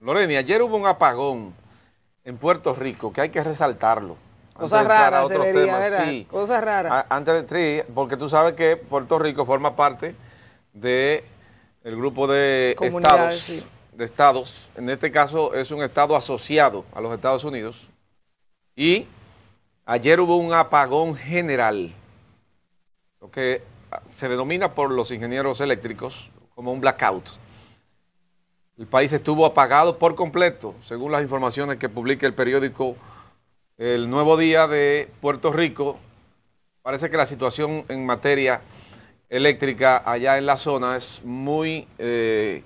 Loreni, ayer hubo un apagón en Puerto Rico que hay que resaltarlo. Cosas raras, otro Sí. Cosas raras. Antes de, sí, porque tú sabes que Puerto Rico forma parte de grupo de estados, de estados. En este caso es un estado asociado a los Estados Unidos. Y ayer hubo un apagón general, lo que se denomina por los ingenieros eléctricos como un blackout el país estuvo apagado por completo, según las informaciones que publica el periódico El Nuevo Día de Puerto Rico. Parece que la situación en materia eléctrica allá en la zona es muy, eh,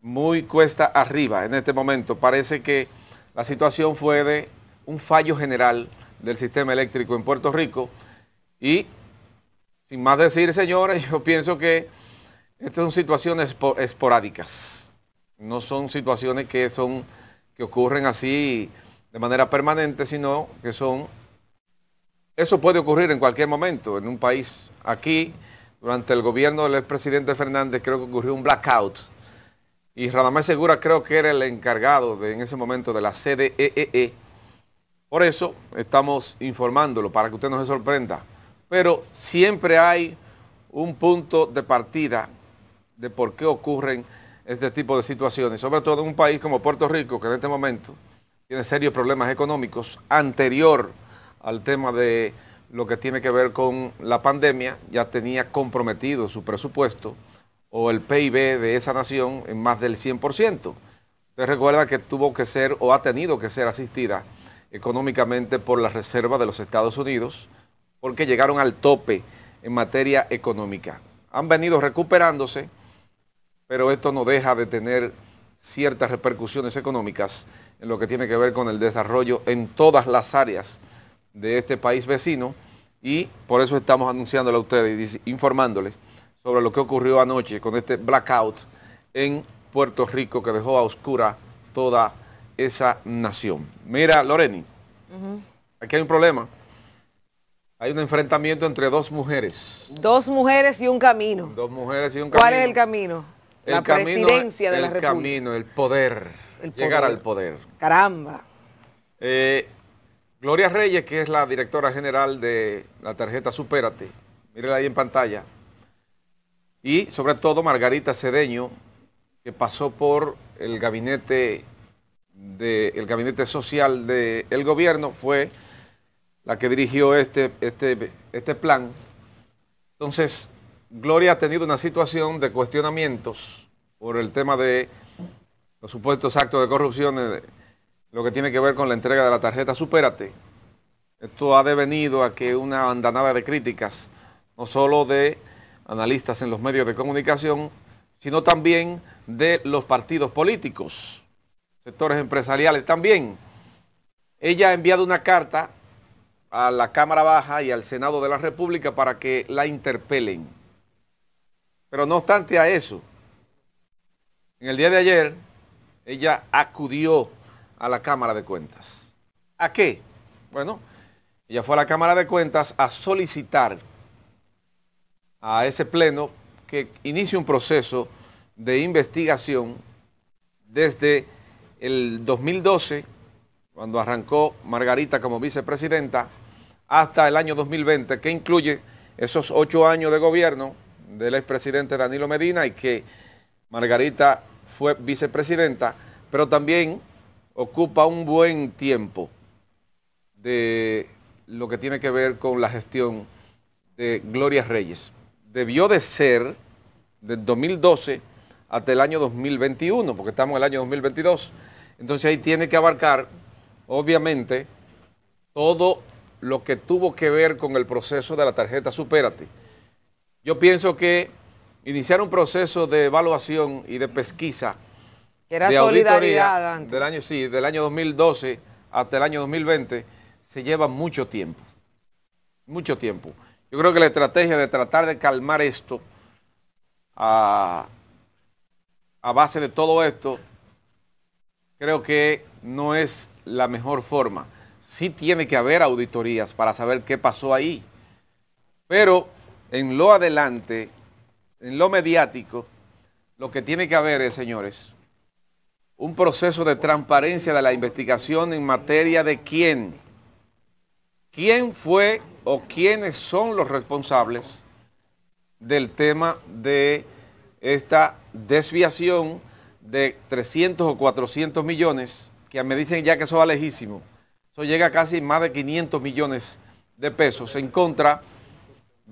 muy cuesta arriba en este momento. Parece que la situación fue de un fallo general del sistema eléctrico en Puerto Rico y sin más decir, señores, yo pienso que estas son situaciones esporádicas. No son situaciones que, son, que ocurren así de manera permanente, sino que son... Eso puede ocurrir en cualquier momento en un país. Aquí, durante el gobierno del expresidente Fernández, creo que ocurrió un blackout. Y Radamés Segura creo que era el encargado en ese momento de la CDEE. E e. Por eso estamos informándolo, para que usted no se sorprenda. Pero siempre hay un punto de partida de por qué ocurren este tipo de situaciones, sobre todo en un país como Puerto Rico, que en este momento tiene serios problemas económicos, anterior al tema de lo que tiene que ver con la pandemia, ya tenía comprometido su presupuesto o el PIB de esa nación en más del 100%. Usted recuerda que tuvo que ser o ha tenido que ser asistida económicamente por la Reserva de los Estados Unidos, porque llegaron al tope en materia económica. Han venido recuperándose pero esto no deja de tener ciertas repercusiones económicas en lo que tiene que ver con el desarrollo en todas las áreas de este país vecino y por eso estamos anunciándole a ustedes informándoles sobre lo que ocurrió anoche con este blackout en Puerto Rico que dejó a oscura toda esa nación. Mira, Loreni, aquí hay un problema. Hay un enfrentamiento entre dos mujeres. Dos mujeres y un camino. Dos mujeres y un camino. ¿Cuál es el camino? la presidencia camino, de la el El camino, el poder, llegar al poder. Caramba. Eh, Gloria Reyes, que es la directora general de la tarjeta Supérate, mírela ahí en pantalla. Y sobre todo Margarita Cedeño, que pasó por el gabinete, el gabinete social del gobierno, fue la que dirigió este, este, este plan. Entonces, Gloria ha tenido una situación de cuestionamientos por el tema de los supuestos actos de corrupción, eh, lo que tiene que ver con la entrega de la tarjeta Supérate. Esto ha devenido a que una andanada de críticas, no solo de analistas en los medios de comunicación, sino también de los partidos políticos, sectores empresariales también. Ella ha enviado una carta a la Cámara Baja y al Senado de la República para que la interpelen. Pero no obstante a eso, en el día de ayer ella acudió a la Cámara de Cuentas. ¿A qué? Bueno, ella fue a la Cámara de Cuentas a solicitar a ese pleno que inicie un proceso de investigación desde el 2012, cuando arrancó Margarita como vicepresidenta, hasta el año 2020, que incluye esos ocho años de gobierno del expresidente Danilo Medina y que Margarita fue vicepresidenta, pero también ocupa un buen tiempo de lo que tiene que ver con la gestión de Gloria Reyes. Debió de ser del 2012 hasta el año 2021, porque estamos en el año 2022. Entonces ahí tiene que abarcar, obviamente, todo lo que tuvo que ver con el proceso de la tarjeta Supérate yo pienso que iniciar un proceso de evaluación y de pesquisa de auditoría del año sí, del año 2012 hasta el año 2020 se lleva mucho tiempo. Mucho tiempo. Yo creo que la estrategia de tratar de calmar esto a, a base de todo esto creo que no es la mejor forma. Sí tiene que haber auditorías para saber qué pasó ahí. Pero en lo adelante, en lo mediático, lo que tiene que haber es, señores, un proceso de transparencia de la investigación en materia de quién, quién fue o quiénes son los responsables del tema de esta desviación de 300 o 400 millones, que me dicen ya que eso va lejísimo. Eso llega a casi más de 500 millones de pesos en contra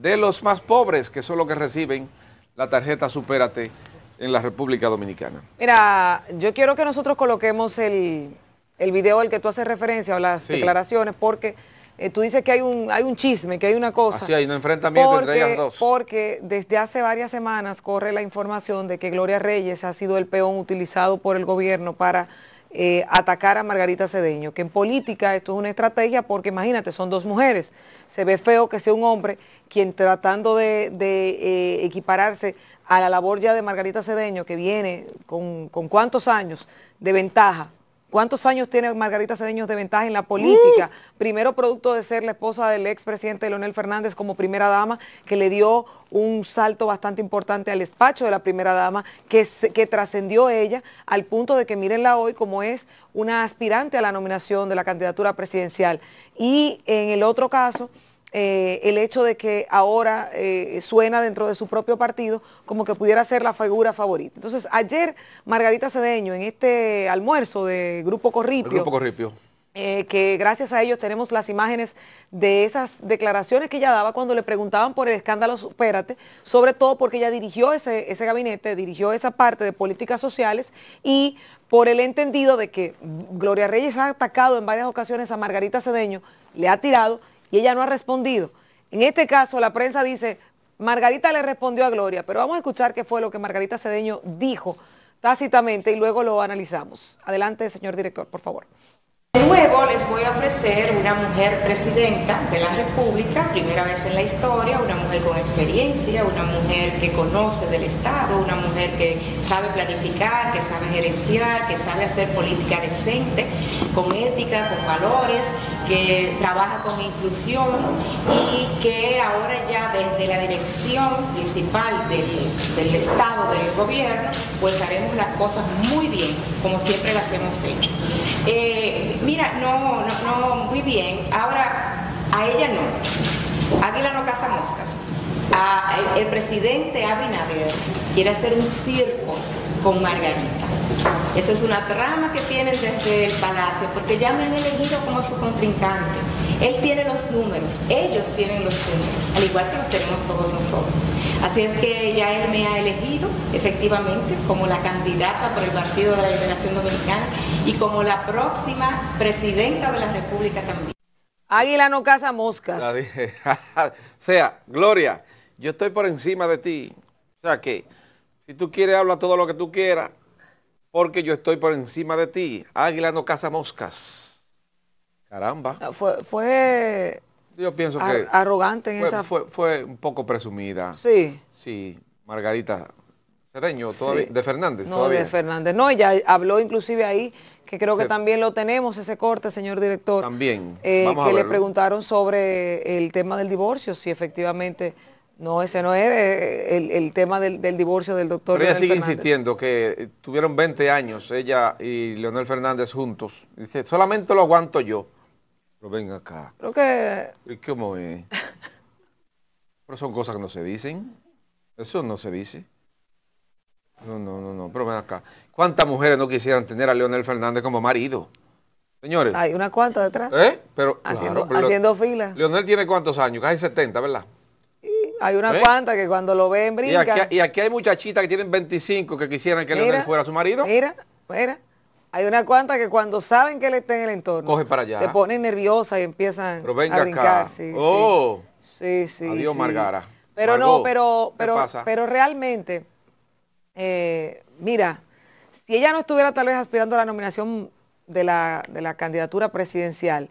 de los más pobres, que son los que reciben la tarjeta Supérate en la República Dominicana. Mira, yo quiero que nosotros coloquemos el, el video al que tú haces referencia o las declaraciones, porque eh, tú dices que hay un, hay un chisme, que hay una cosa. Sí, hay un enfrentamiento entre ellas dos. Porque desde hace varias semanas corre la información de que Gloria Reyes ha sido el peón utilizado por el gobierno para eh, atacar a Margarita Cedeño, que en política esto es una estrategia porque imagínate, son dos mujeres, se ve feo que sea un hombre quien tratando de, eh, equipararse a la labor ya de Margarita Cedeño, que viene con, con cuántos años de ventaja ¿Cuántos años tiene Margarita Cedeños de ventaja en la política? Mm. Primero producto de ser la esposa del expresidente Leonel Fernández como primera dama, que le dio un salto bastante importante al despacho de la primera dama, que, que trascendió ella al punto de que mírenla hoy como es una aspirante a la nominación de la candidatura presidencial. Y en el otro caso eh, el hecho de que ahora eh, suena dentro de su propio partido como que pudiera ser la figura favorita. Entonces, ayer Margarita Cedeño, en este almuerzo de Grupo Corripio, eh, que gracias a ellos tenemos las imágenes de esas declaraciones que ella daba cuando le preguntaban por el escándalo Supérate, sobre todo porque ella dirigió ese, ese gabinete, dirigió esa parte de políticas sociales y por el entendido de que Gloria Reyes ha atacado en varias ocasiones a Margarita Cedeño, le ha tirado, y ella no ha respondido. En este caso, la prensa dice, Margarita le respondió a Gloria, pero vamos a escuchar qué fue lo que Margarita Cedeño dijo tácitamente y luego lo analizamos. Adelante, señor director, por favor. De nuevo les voy a ofrecer una mujer presidenta de la República, primera vez en la historia, una mujer con experiencia, una mujer que conoce del Estado, una mujer que sabe planificar, que sabe gerenciar, que sabe hacer política decente, con ética, con valores, que trabaja con inclusión y que ahora ya desde la dirección principal del, Estado, del gobierno, pues haremos las cosas muy bien, como siempre las hemos hecho. Eh, mira, no, no, muy bien. Ahora, a ella no. Águila no caza moscas. el presidente Abinader quiere hacer un circo con Margarita eso es una trama que tienen desde el palacio, porque ya me han elegido como su contrincante. Él tiene los números, ellos tienen los números, al igual que los tenemos todos nosotros. Así es que ya él me ha elegido efectivamente como la candidata por el Partido de la Liberación Dominicana y como la próxima presidenta de la República también. Águila no caza moscas. o sea, Gloria, yo estoy por encima de ti. O sea que, si tú quieres, habla todo lo que tú quieras porque yo estoy por encima de ti. Águila no caza moscas. Caramba. Ah, fue, Yo pienso que... Arrogante en esa... Fue, un poco presumida. Sí. Sí, Margarita Cedeño, de Fernández. No, todavía. de Fernández. No, ella habló inclusive ahí, que creo que también lo tenemos, ese corte, señor director. También. Eh, que le preguntaron sobre el tema del divorcio, si efectivamente no, ese no es eh, el, tema del, divorcio del doctor. ella sigue insistiendo que eh, tuvieron 20 años ella y Leonel Fernández juntos. Dice, solamente lo aguanto yo. Pero venga acá. ¿Qué? que... ¿Cómo es? Pero son cosas que no se dicen. Eso no se dice. No, no, no, no. Pero ven acá. ¿Cuántas mujeres no quisieran tener a Leonel Fernández como marido? Señores. Hay una cuanta detrás. ¿Eh? Pero, haciendo, pero haciendo fila. Leonel tiene cuántos años? Casi 70, ¿verdad? Hay una ¿Eh? cuanta que cuando lo ven brincan. Y aquí, hay muchachitas que tienen 25 que quisieran que le fuera su marido. Mira, mira. Hay una cuanta que cuando saben que él está en el entorno. para allá. Se ponen nerviosas y empiezan a brincar. oh. sí, Adiós, Margara. Pero no, pero, pero, pero realmente, eh, mira, si ella no estuviera tal vez aspirando a la nominación de la, de la candidatura presidencial,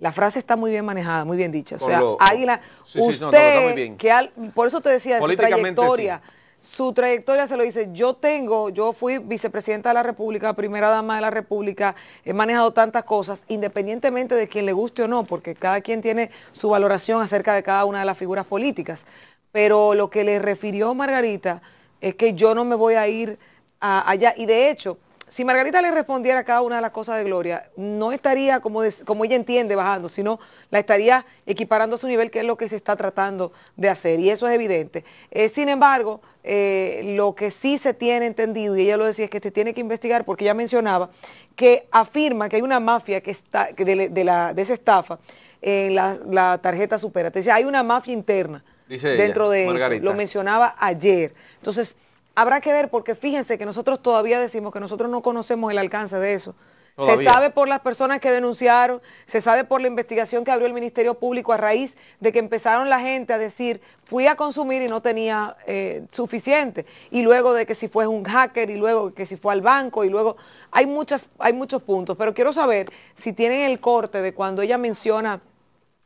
la frase está muy bien manejada, muy bien dicha. O sea, Águila, sí, usted, que al, por eso te decía, su trayectoria, su trayectoria se lo dice, yo tengo, yo fui vicepresidenta de la República, primera dama de la República, he manejado tantas cosas, independientemente de quien le guste o no, porque cada quien tiene su valoración acerca de cada una de las figuras políticas. Pero lo que le refirió Margarita es que yo no me voy a ir allá, y de hecho, si Margarita le respondiera a cada una de las cosas de Gloria, no estaría, como, como ella entiende, bajando, sino la estaría equiparando a su nivel, que es lo que se está tratando de hacer, y eso es evidente. Eh, sin embargo, eh, lo que sí se tiene entendido, y ella lo decía, es que se tiene que investigar, porque ella mencionaba que afirma que hay una mafia que está, de, la, esa estafa en la, tarjeta supera. Te decía, hay una mafia interna dentro de eso. Lo mencionaba ayer. Entonces, habrá que ver, porque fíjense que nosotros todavía decimos que nosotros no conocemos el alcance de eso. Se sabe por las personas que denunciaron, se sabe por la investigación que abrió el Ministerio Público a raíz de que empezaron la gente a decir, fui a consumir y no tenía eh, suficiente. Y luego de que si fue un hacker, y luego que si fue al banco, y luego hay, muchas, hay muchos puntos. Pero quiero saber si tienen el corte de cuando ella menciona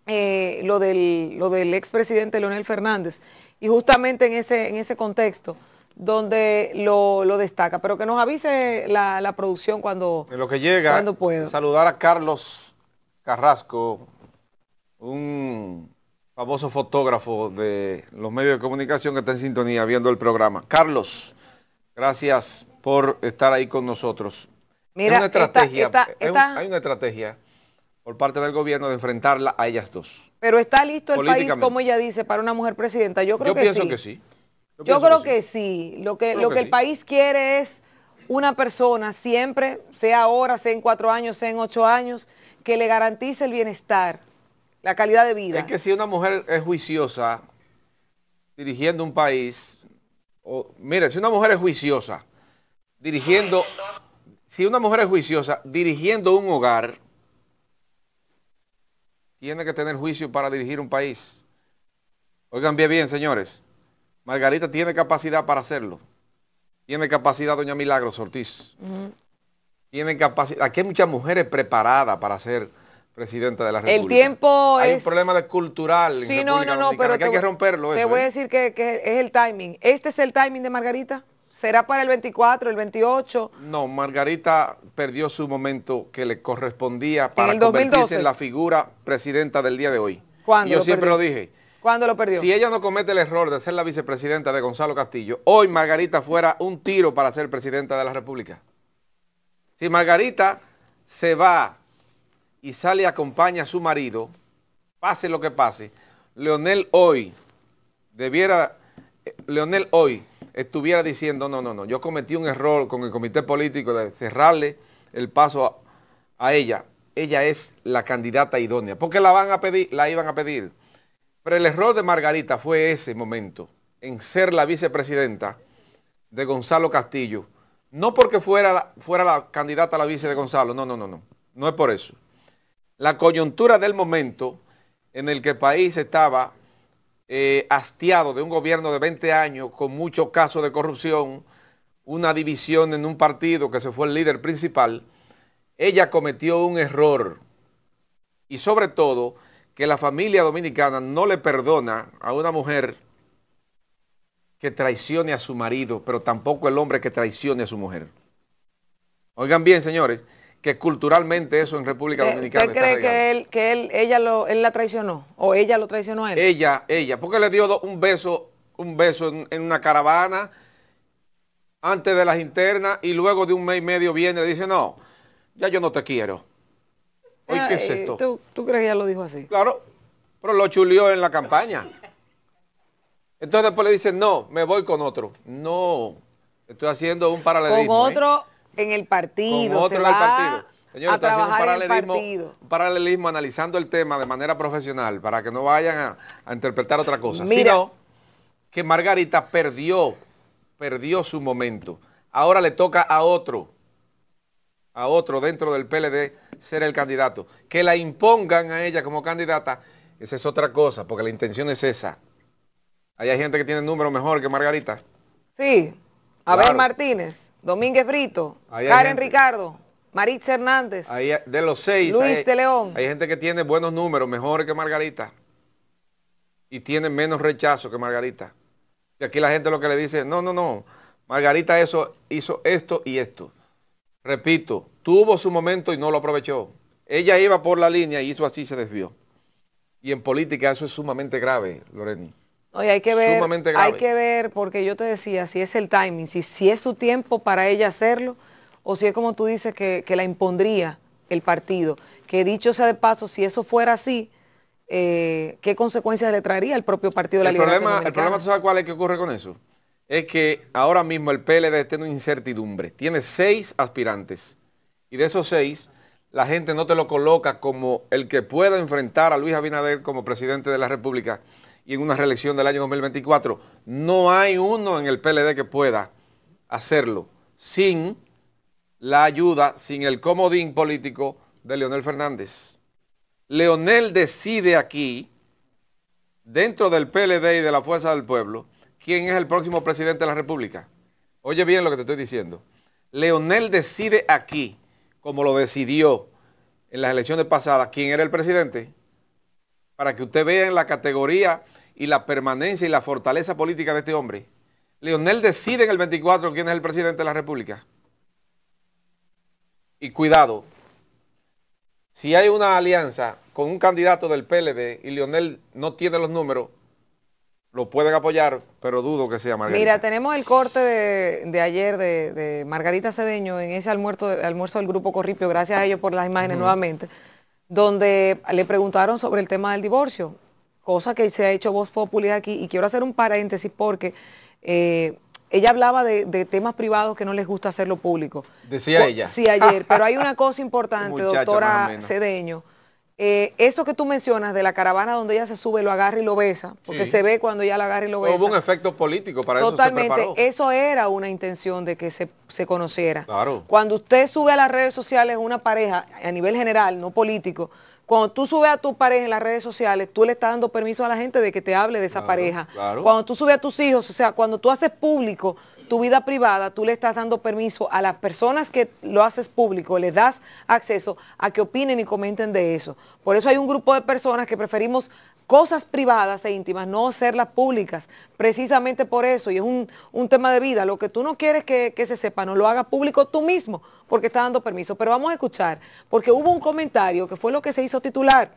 eh, lo del, lo del expresidente Leonel Fernández. Y justamente en ese, en ese contexto donde lo, destaca. Pero que nos avise la, producción cuando lo que llega, pueda. saludar a Carlos Carrasco, un famoso fotógrafo de los medios de comunicación que está en sintonía viendo el programa. Carlos, gracias por estar ahí con nosotros. Mira, estrategia, hay una estrategia por parte del gobierno de enfrentarla a ellas dos. Pero está listo el país, como ella dice, para una mujer presidenta. Yo creo pienso que sí. Yo creo que sí. Lo que, lo que, el país quiere es una persona siempre, sea ahora, sea en cuatro años, sea en ocho años, que le garantice el bienestar, la calidad de vida. Es que si una mujer es juiciosa dirigiendo un país, o, mire, si una mujer es juiciosa dirigiendo, si una mujer es juiciosa dirigiendo un hogar, tiene que tener juicio para dirigir un país. Oigan bien, bien, señores. Margarita tiene capacidad para hacerlo. Tiene capacidad doña Milagros Ortiz. Tiene capacidad. Aquí hay muchas mujeres preparadas para ser presidenta de la República. El tiempo hay un problema de cultural. Sí, en no, no, no, pero hay que romperlo. ¿eh? Te voy a decir que, es el timing. ¿Este es el timing de Margarita? ¿Será para el 24, el 28? No, Margarita perdió su momento que le correspondía para convertirse en la figura presidenta del día de hoy. ¿Cuándo? yo siempre lo dije ¿Cuándo lo perdió? Si ella no comete el error de ser la vicepresidenta de Gonzalo Castillo, hoy Margarita fuera un tiro para ser presidenta de la República. Si Margarita se va y sale y acompaña a su marido, pase lo que pase, Leonel hoy debiera, eh, Leonel hoy estuviera diciendo, no, no, no, yo cometí un error con el comité político de cerrarle el paso a, a ella. Ella es la candidata idónea, porque la van a pedir, la iban a pedir. Pero el error de Margarita fue ese momento, en ser la vicepresidenta de Gonzalo Castillo. No porque fuera, fuera la candidata a la vice de Gonzalo, no, no, no, no. No es por eso. La coyuntura del momento en el que el país estaba eh, hastiado de un gobierno de 20 años con muchos casos de corrupción, una división en un partido que se fue el líder principal, ella cometió un error y sobre todo que la familia dominicana no le perdona a una mujer que traicione a su marido, pero tampoco el hombre que traicione a su mujer. Oigan bien, señores, que culturalmente eso en República eh, Dominicana. ¿Usted cree que, él, que ella lo, él la traicionó? ¿O ella lo traicionó a él? Ella, ella, porque le dio un beso, un beso en, en una caravana antes de las internas y luego de un mes y medio viene y dice, no, ya yo no te quiero Ah, eh, esto? ¿Tú, crees que ella lo dijo así? Claro, pero lo chuleó en la campaña. Entonces después le dicen, no, me voy con otro. No, estoy haciendo un paralelismo. Con ¿eh?". otro en el partido. Con otro en el partido. Señor, estoy haciendo un paralelismo, paralelismo analizando el tema de manera profesional para que no vayan a, interpretar otra cosa. Mira. Sino que Margarita perdió, perdió su momento. Ahora le toca a otro a otro dentro del PLD ser el candidato. Que la impongan a ella como candidata, esa es otra cosa, porque la intención es esa. hay gente que tiene números número mejor que Margarita. Sí, Abel Martínez, Domínguez Brito, Karen Ricardo, Maritz Hernández. de los seis. Luis de León. Hay gente que tiene buenos números, mejores que Margarita. Y tiene menos rechazo que Margarita. Y aquí la gente lo que le dice, no, no, no. Margarita eso hizo esto y esto repito, tuvo su momento y no lo aprovechó. Ella iba por la línea y hizo así, se desvió. Y en política eso es sumamente grave, Loreni. Oye, hay que ver, hay que ver, porque yo te decía, si es el timing, si, si es su tiempo para ella hacerlo, o si es como tú dices que, la impondría el partido. Que dicho sea de paso, si eso fuera así, eh, ¿qué consecuencias le traería al propio Partido de la el El problema, ¿tú sabes cuál es que ocurre con eso? es que ahora mismo el PLD tiene una incertidumbre. Tiene seis aspirantes. Y de esos seis, la gente no te lo coloca como el que pueda enfrentar a Luis Abinader como presidente de la República y en una reelección del año 2024. No hay uno en el PLD que pueda hacerlo sin la ayuda, sin el comodín político de Leonel Fernández. Leonel decide aquí, dentro del PLD y de la Fuerza del Pueblo, quién es el próximo presidente de la República. Oye bien lo que te estoy diciendo. Leonel decide aquí, como lo decidió en las elecciones pasadas, quién era el presidente, para que usted vea en la categoría y la permanencia y la fortaleza política de este hombre. Leonel decide en el 24 quién es el presidente de la República. Y cuidado, si hay una alianza con un candidato del PLD y Leonel no tiene los números, lo pueden apoyar, pero dudo que sea Margarita. Mira, tenemos el corte de, ayer de, Margarita Cedeño en ese almuerzo, del Grupo Corripio, gracias a ellos por las imágenes nuevamente, donde le preguntaron sobre el tema del divorcio, cosa que se ha hecho Voz Popular aquí, y quiero hacer un paréntesis porque eh, ella hablaba de, temas privados que no les gusta hacerlo público. Decía ella. Sí, ayer, pero hay una cosa importante, doctora Cedeño, eh, eso que tú mencionas de la caravana donde ella se sube, lo agarra y lo besa, porque se ve cuando ella lo agarra y lo besa. Hubo un efecto político para eso. Totalmente, eso era una intención de que se, conociera. Claro. Cuando usted sube a las redes sociales una pareja, a nivel general, no político, cuando tú subes a tu pareja en las redes sociales, tú le estás dando permiso a la gente de que te hable de esa pareja. Claro. Cuando tú subes a tus hijos, o sea, cuando tú haces público tu vida privada, tú le estás dando permiso a las personas que lo haces público, le das acceso a que opinen y comenten de eso. Por eso hay un grupo de personas que preferimos cosas privadas e íntimas, no hacerlas públicas, precisamente por eso, y es un, tema de vida, lo que tú no quieres que, se sepa, no lo hagas público tú mismo, porque estás dando permiso. Pero vamos a escuchar, porque hubo un comentario que fue lo que se hizo titular,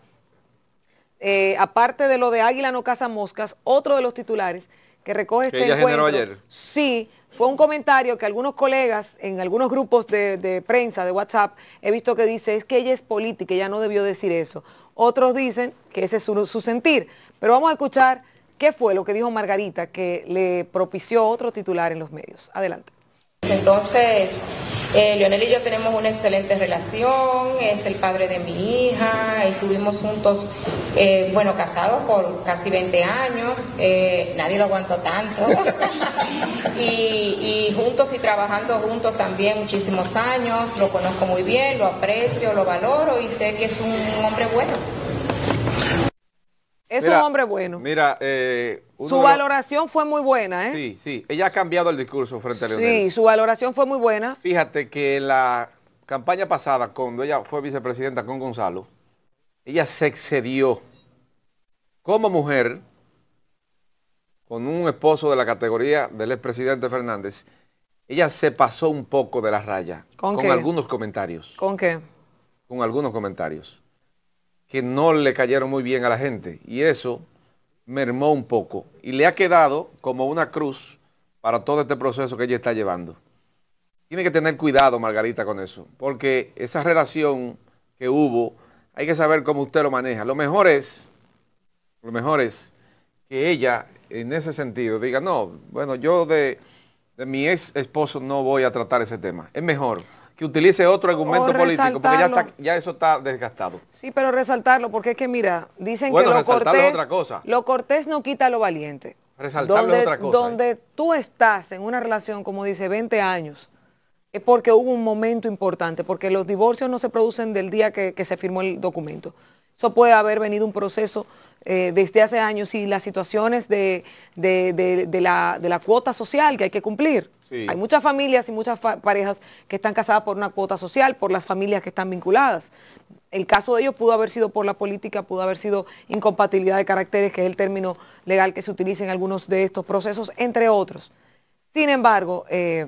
eh, aparte de lo de Águila no caza moscas, otro de los titulares que recoge este encuentro. Ayer. Sí, fue un comentario que algunos colegas en algunos grupos de, prensa, de WhatsApp, he visto que dice, es que ella es política, ella no debió decir eso. Otros dicen que ese es su sentir. Pero vamos a escuchar qué fue lo que dijo Margarita que le propició otro titular en los medios. Adelante. Entonces, eh, Leonel y yo tenemos una excelente relación, es el padre de mi hija, estuvimos juntos, eh, bueno, casados por casi 20 años, eh, nadie lo aguantó tanto, y, juntos y trabajando juntos también muchísimos años, lo conozco muy bien, lo aprecio, lo valoro y sé que es un hombre bueno. Es un hombre bueno. Mira, eh, su valoración fue muy buena, ¿eh? Sí, sí. Ella ha cambiado el discurso frente a Leonel. Sí, su valoración fue muy buena. Fíjate que la campaña pasada, cuando ella fue vicepresidenta con Gonzalo, ella se excedió como mujer con un esposo de la categoría del expresidente Fernández. Ella se pasó un poco de la raya. ¿Con, algunos comentarios. ¿Con qué? Con algunos comentarios que no le cayeron muy bien a la gente. Y eso mermó un poco. Y le ha quedado como una cruz para todo este proceso que ella está llevando. Tiene que tener cuidado, Margarita, con eso. Porque esa relación que hubo, hay que saber cómo usted lo maneja. Lo mejor es, lo mejor es que ella, en ese sentido, diga, no, bueno, yo de, de mi ex esposo no voy a tratar ese tema. Es mejor que utilice otro argumento político, porque ya, eso está desgastado. Sí, pero resaltarlo, porque es que mira, dicen que lo cortés, lo cortés no quita lo valiente. Resaltarlo donde, otra cosa. Donde ¿eh? tú estás en una relación, como dice, 20 años, es porque hubo un momento importante, porque los divorcios no se producen del día que se firmó el documento. Eso puede haber venido un proceso eh, desde hace años y las situaciones de, la, cuota social que hay que cumplir. Hay muchas familias y muchas parejas que están casadas por una cuota social, por las familias que están vinculadas. El caso de ellos pudo haber sido por la política, pudo haber sido incompatibilidad de caracteres, que es el término legal que se utiliza en algunos de estos procesos, entre otros. Sin embargo, eh,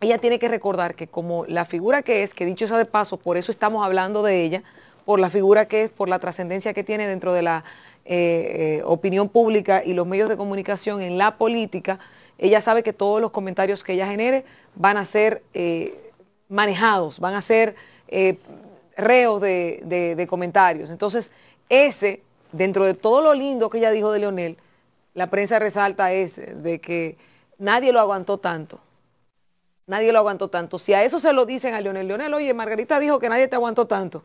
ella tiene que recordar que como la figura que es, que dicho sea de paso, por eso estamos hablando de ella, por la figura que es, por la trascendencia que tiene dentro de la eh, eh, opinión pública y los medios de comunicación en la política, ella sabe que todos los comentarios que ella genere van a ser eh, manejados, van a ser reos de, comentarios. Entonces, ese, dentro de todo lo lindo que ella dijo de Leonel, la prensa resalta ese, de que nadie lo aguantó tanto. Nadie lo aguantó tanto. Si a eso se lo dicen a Leonel, Leonel, oye, Margarita dijo que nadie te aguantó tanto.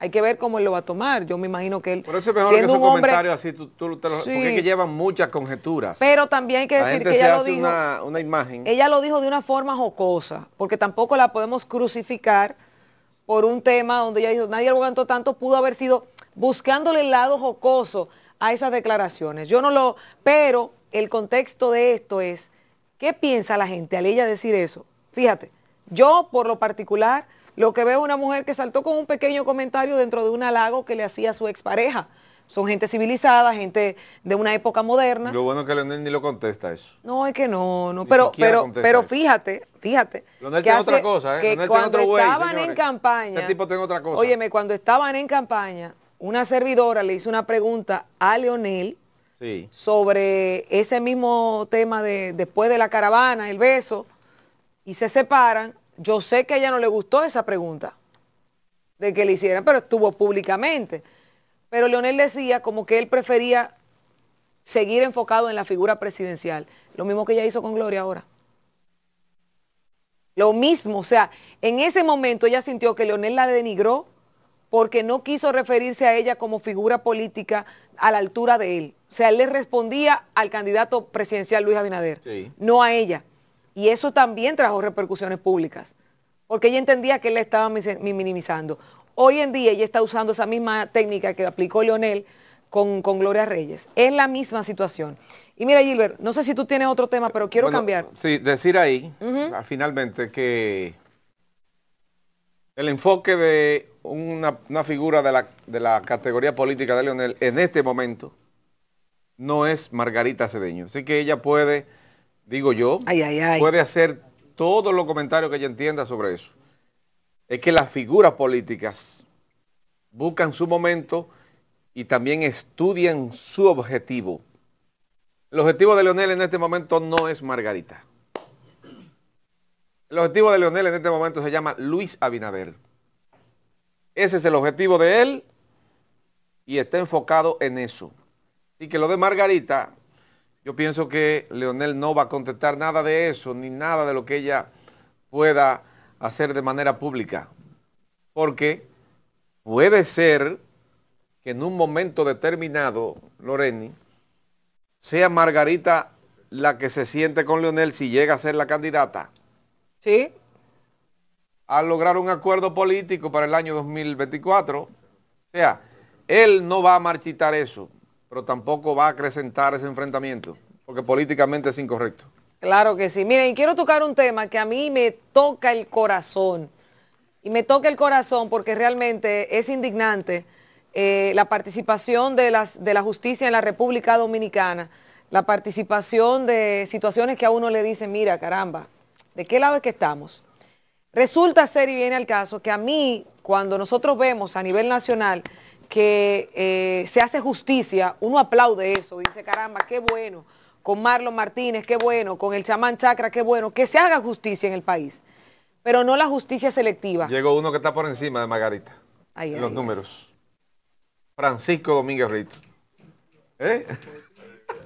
Hay que ver cómo él lo va a tomar. Yo me imagino que él. Por eso es mejor que un comentario así, porque es que llevan muchas conjeturas. Pero también hay que decir que ella lo dijo. Una, una imagen. Ella lo dijo de una forma jocosa, porque tampoco la podemos crucificar por un tema donde ella dijo, nadie aguantó tanto, pudo haber sido buscándole el lado jocoso a esas declaraciones. Yo no lo. Pero el contexto de esto es, ¿qué piensa la gente al ella decir eso? Fíjate, yo por lo particular lo que veo es una mujer que saltó con un pequeño comentario dentro de un halago que le hacía a su expareja. Son gente civilizada, gente de una época moderna. Lo bueno es que Leonel ni lo contesta eso. No, es que no, no. pero, pero, fíjate, fíjate. Leonel tiene otra cosa, ¿eh? Leonel tiene otro estaban en campaña. Ese tipo tiene otra cosa. Óyeme, cuando estaban en campaña, una servidora le hizo una pregunta a Leonel sobre ese mismo tema de después de la caravana, el beso, y se separan yo sé que a ella no le gustó esa pregunta de que le hicieran, pero estuvo públicamente. Pero Leonel decía como que él prefería seguir enfocado en la figura presidencial, lo mismo que ella hizo con Gloria ahora. Lo mismo, o sea, en ese momento ella sintió que Leonel la denigró porque no quiso referirse a ella como figura política a la altura de él. O sea, él le respondía al candidato presidencial Luis Abinader, no a ella. Y eso también trajo repercusiones públicas, porque ella entendía que él estaba minimizando. Hoy en día ella está usando esa misma técnica que aplicó Leonel con, Gloria Reyes. Es la misma situación. Y mira, Gilbert, no sé si tú tienes otro tema, pero quiero cambiar. Sí, decir ahí, ah, finalmente, que el enfoque de una, figura de la, de la, categoría política de Leonel en este momento no es Margarita Cedeño. Así que ella puede digo yo, puede hacer todos los comentarios que ella entienda sobre eso. Es que las figuras políticas buscan su momento y también estudian su objetivo. El objetivo de Leonel en este momento no es Margarita. El objetivo de Leonel en este momento se llama Luis Abinader. Ese es el objetivo de él y está enfocado en eso. Y que lo de Margarita yo pienso que Leonel no va a contestar nada de eso, ni nada de lo que ella pueda hacer de manera pública. Porque puede ser que en un momento determinado, Loreni, sea Margarita la que se siente con Leonel si llega a ser la candidata. Sí. A lograr un acuerdo político para el año 2024. O sea, él no va a marchitar eso pero tampoco va a acrecentar ese enfrentamiento, porque políticamente es incorrecto. Claro que sí. Miren, quiero tocar un tema que a mí me toca el corazón. Y me toca el corazón porque realmente es indignante eh, la participación de, las, de la justicia en la República Dominicana, la participación de situaciones que a uno le dicen, mira, caramba, ¿de qué lado es que estamos? Resulta ser y viene al caso que a mí, cuando nosotros vemos a nivel nacional que eh, se hace justicia, uno aplaude eso, dice, caramba, qué bueno, con Marlon Martínez, qué bueno, con el chamán Chacra, qué bueno, que se haga justicia en el país, pero no la justicia selectiva. Llegó uno que está por encima de Margarita, ahí, en los números. Francisco Domínguez Rito. ¿Eh?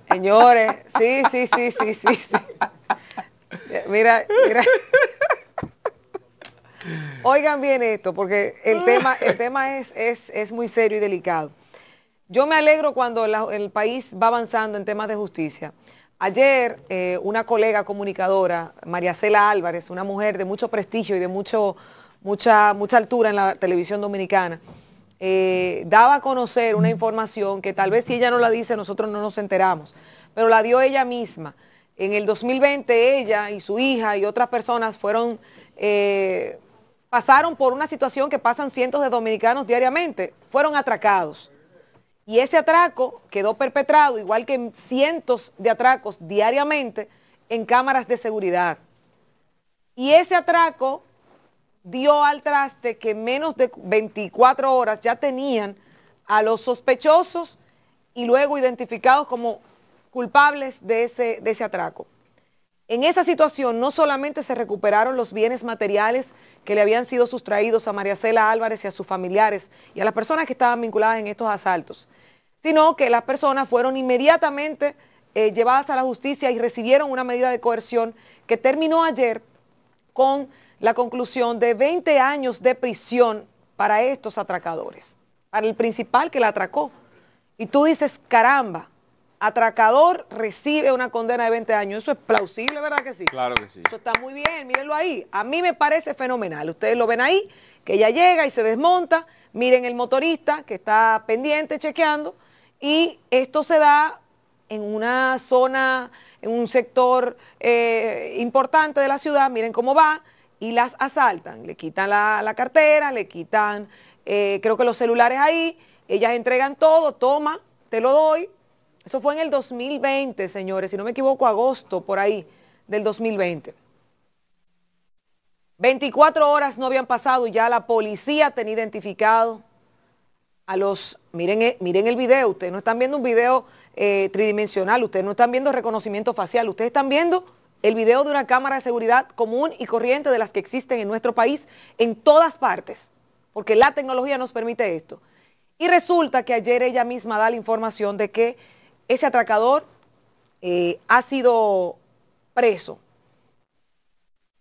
Señores, sí, sí, sí, sí, sí, sí. Mira, mira. Oigan bien esto, porque el ah. tema, el tema es, es, muy serio y delicado. Yo me alegro cuando el país va avanzando en temas de justicia. Ayer eh, una colega comunicadora, María Cela Álvarez, una mujer de mucho prestigio y de mucho, mucha, mucha altura en la televisión dominicana, eh, daba a conocer una información que tal vez si ella no la dice nosotros no nos enteramos, pero la dio ella misma. En el 2020 ella y su hija y otras personas fueron eh, pasaron por una situación que pasan cientos de dominicanos diariamente, fueron atracados. Y ese atraco quedó perpetrado, igual que cientos de atracos diariamente, en cámaras de seguridad. Y ese atraco dio al traste que menos de 24 horas ya tenían a los sospechosos y luego identificados como culpables de de ese atraco. En esa situación no solamente se recuperaron los bienes materiales, que le habían sido sustraídos a María Cela Álvarez y a sus familiares y a las personas que estaban vinculadas en estos asaltos, sino que las personas fueron inmediatamente eh, llevadas a la justicia y recibieron una medida de coerción que terminó ayer con la conclusión de 20 años de prisión para estos atracadores, para el principal que la atracó. Y tú dices, caramba, atracador recibe una condena de 20 años. Eso es plausible, ¿verdad que sí? Claro que sí. Eso está muy bien, mírenlo ahí. A mí me parece fenomenal. Ustedes lo ven ahí, que ella llega y se desmonta. Miren el motorista que está pendiente, chequeando. Y esto se da en una zona, en un sector eh, importante de la ciudad. Miren cómo va. Y las asaltan. Le quitan la, cartera, le quitan, eh, creo que los celulares ahí. Ellas entregan todo, toma, te lo doy, eso fue en el 2020, señores, si no me equivoco, agosto, por ahí, del 2020. 24 horas no habían pasado y ya la policía tenía identificado a los, miren, eh, miren el video, ustedes no están viendo un video eh, tridimensional, ustedes no están viendo reconocimiento facial, ustedes están viendo el video de una cámara de seguridad común y corriente de las que existen en nuestro país en todas partes, porque la tecnología nos permite esto. Y resulta que ayer ella misma da la información de que ese atracador eh, ha sido preso.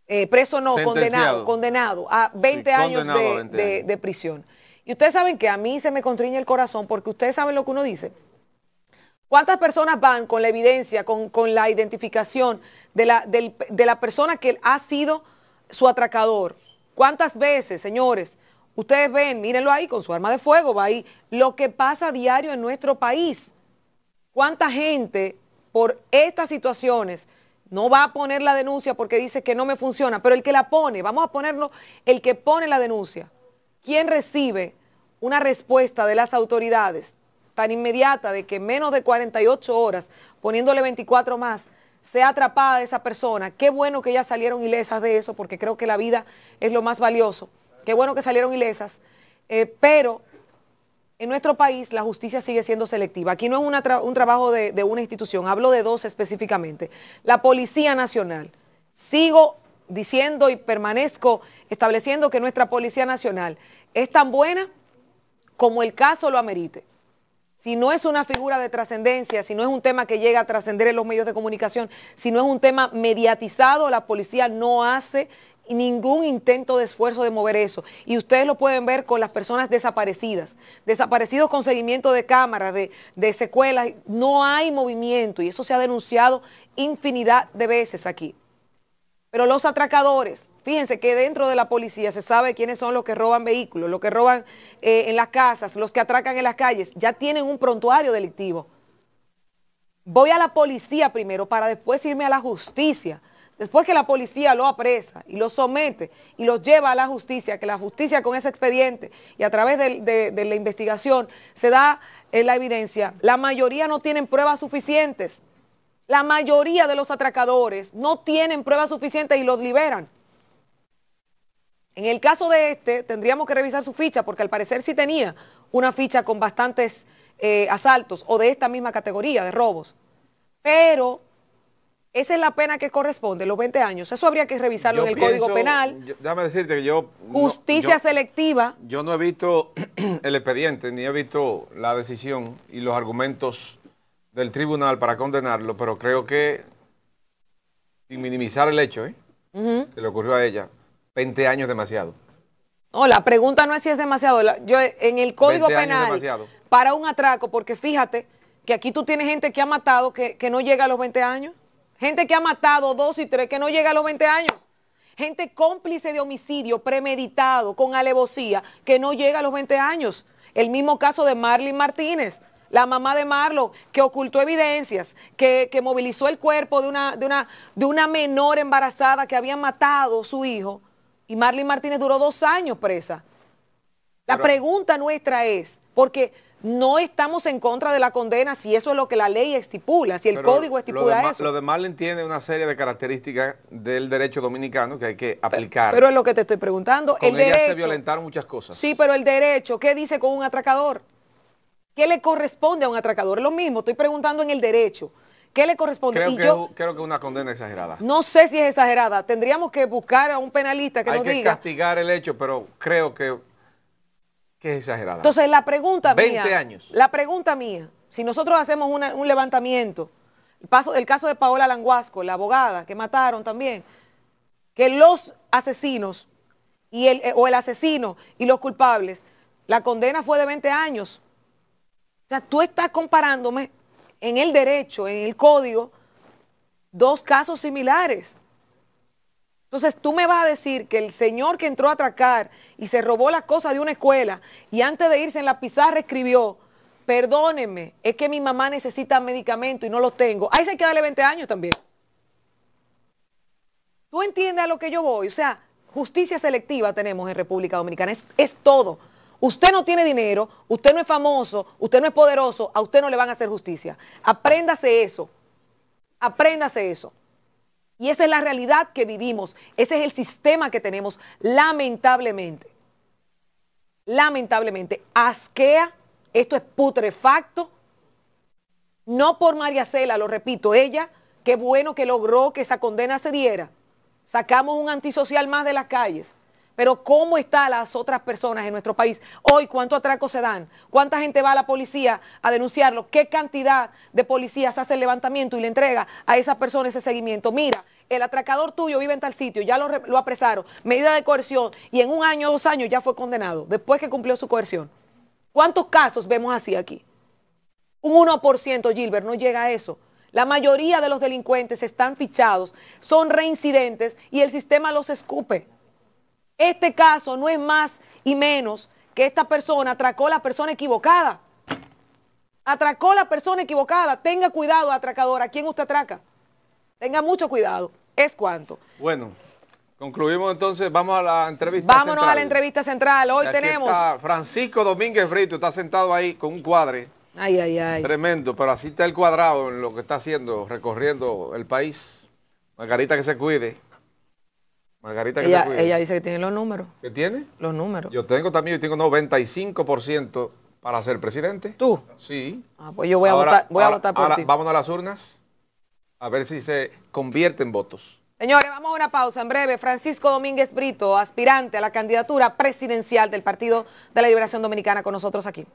Eh, preso no, condenado, condenado a 20 años, de, prisión. Y ustedes saben que a mí se me constriñe el corazón porque ustedes saben lo que uno dice. ¿Cuántas personas van con la evidencia, con, la identificación de la, persona que ha sido su atracador? ¿Cuántas veces, señores? Ustedes ven, mírenlo ahí con su arma de fuego, va ahí. Lo que pasa diario en nuestro país. ¿Cuánta gente por estas situaciones no va a poner la denuncia porque dice que no me funciona? Pero el que la pone, vamos a ponerlo, el que pone la denuncia, ¿quién recibe una respuesta de las autoridades tan inmediata de que menos de 48 horas, poniéndole 24 más, sea atrapada esa persona. Qué bueno que ya salieron ilesas de eso, porque creo que la vida es lo más valioso. Qué bueno que salieron ilesas. Eh, pero en nuestro país la justicia sigue siendo selectiva. Aquí no es un trabajo de, de una institución, hablo de dos específicamente. La Policía Nacional. Sigo diciendo y permanezco estableciendo que nuestra Policía Nacional es tan buena como el caso lo amerite. Si no es una figura de trascendencia, si no es un tema que llega a trascender en los medios de comunicación, si no es un tema mediatizado, la policía no hace ningún intento de esfuerzo de mover eso. Y ustedes lo pueden ver con las personas desaparecidas, desaparecidos con seguimiento de cámaras, de, secuelas. No hay movimiento y eso se ha denunciado infinidad de veces aquí. Pero los atracadores, fíjense que dentro de la policía se sabe quiénes son los que roban vehículos, los que roban eh, en las casas, los que atracan en las calles, ya tienen un prontuario delictivo. Voy a la policía primero para después irme a la justicia Después que la policía lo apresa y lo somete y lo lleva a la justicia, que la justicia con ese expediente y a través de, la investigación se da en eh, la evidencia, la mayoría no tienen pruebas suficientes. La mayoría de los atracadores no tienen pruebas suficientes y los liberan. En el caso de este, tendríamos que revisar su ficha, porque al parecer sí tenía una ficha con bastantes eh, asaltos o de esta misma categoría de robos. Pero esa es la pena que corresponde, los 20 años. Eso habría que revisarlo en el Código Penal. déjame decirte que yo... Justicia selectiva. Yo no he visto el expediente, ni he visto la decisión y los argumentos del tribunal para condenarlo, pero creo que, sin minimizar el hecho ¿eh? que le ocurrió a ella, 20 años demasiado. No, la pregunta no es si es demasiado. yo, en el Código Penal, para un atraco, porque fíjate que aquí tú tienes gente que ha matado que no llega a los 20 años gente que ha matado dos y tres que no llega a los 20 años, gente cómplice de homicidio premeditado con alevosía que no llega a los 20 años. El mismo caso de Marlene Martínez, la mamá de Marlo que ocultó evidencias, que, movilizó el cuerpo de una, de, una, de una, menor embarazada que había matado su hijo. Y Marlene Martínez duró dos años presa. La pregunta nuestra es, porque no estamos en contra de la condena si eso es lo que la ley estipula, si el código estipula eso. Lo demás le entiende una serie de características del derecho dominicano que hay que aplicar. Pero, es lo que te estoy preguntando. Con el derecho, se violentaron muchas cosas. Sí, pero el derecho, ¿qué dice con un atracador? ¿Qué le corresponde a un atracador? Lo mismo, estoy preguntando en el derecho. ¿Qué le corresponde? Creo, que, una condena exagerada. No sé si es exagerada. Tendríamos que buscar a un penalista que nos diga. Hay que castigar el hecho, pero creo que entonces la pregunta mía. La pregunta mía, si nosotros hacemos un levantamiento, el, caso de Paola Languasco, la abogada que mataron también, que los asesinos y eh, o el asesino y los culpables, la condena fue de 20 años. O sea, tú estás comparándome en el derecho, en el código, dos casos similares. Entonces tú me vas a decir que el señor que entró a atracar y se robó las cosas de una escuela y antes de irse en la pizarra escribió, perdónenme, es que mi mamá necesita medicamento y no lo tengo. Ahí se hay que darle 20 años también. ¿Tú entiendes a lo que yo voy? O sea, justicia selectiva tenemos en República Dominicana, es, es todo. Usted no tiene dinero, usted no es famoso, usted no es poderoso, a usted no le van a hacer justicia. Apréndase eso, apréndase eso. Y esa es la realidad que vivimos, ese es el sistema que tenemos, lamentablemente. Lamentablemente, asquea, esto es putrefacto. No por María Cela, lo repito, ella, qué bueno que logró que esa condena se diera. Sacamos un antisocial más de las calles. Pero ¿cómo están las otras personas en nuestro país? Hoy, ¿cuántos atracos se dan? ¿Cuánta gente va a la policía a denunciarlo? ¿Qué cantidad de policías hace el levantamiento y le entrega a esa persona ese seguimiento? Mira, el atracador tuyo vive en tal sitio, ya lo, apresaron, medida de coerción, y en un año o dos años ya fue condenado, después que cumplió su coerción. ¿Cuántos casos vemos así aquí? Un 1%, Gilbert, no llega a eso. La mayoría de los delincuentes están fichados, son reincidentes y el sistema los escupe. Este caso no es más y menos que esta persona atracó a la persona equivocada. Atracó a la persona equivocada. Tenga cuidado, atracadora. ¿A quién usted atraca? Tenga mucho cuidado. Es cuanto. Bueno, concluimos entonces. Vamos a la entrevista Vámonos a la entrevista central. Hoy tenemos... Francisco Domínguez Brito está sentado ahí con un cuadre. Ay, ay, ay. Tremendo, pero así está el cuadrado en lo que está haciendo, recorriendo el país. Margarita que se cuide. Margarita, ¿qué ella, ella dice que tiene los números. ¿Qué tiene? Los números. Yo tengo también, yo tengo 95% para ser presidente. ¿Tú? Sí. Ah, pues yo voy a votar, voy a votar por ahora, ti. Vámonos a las urnas a ver si se convierte en votos. Señores, vamos a una pausa en breve. Francisco Domínguez Brito, aspirante a la candidatura presidencial del Partido de la Liberación Dominicana, con nosotros aquí.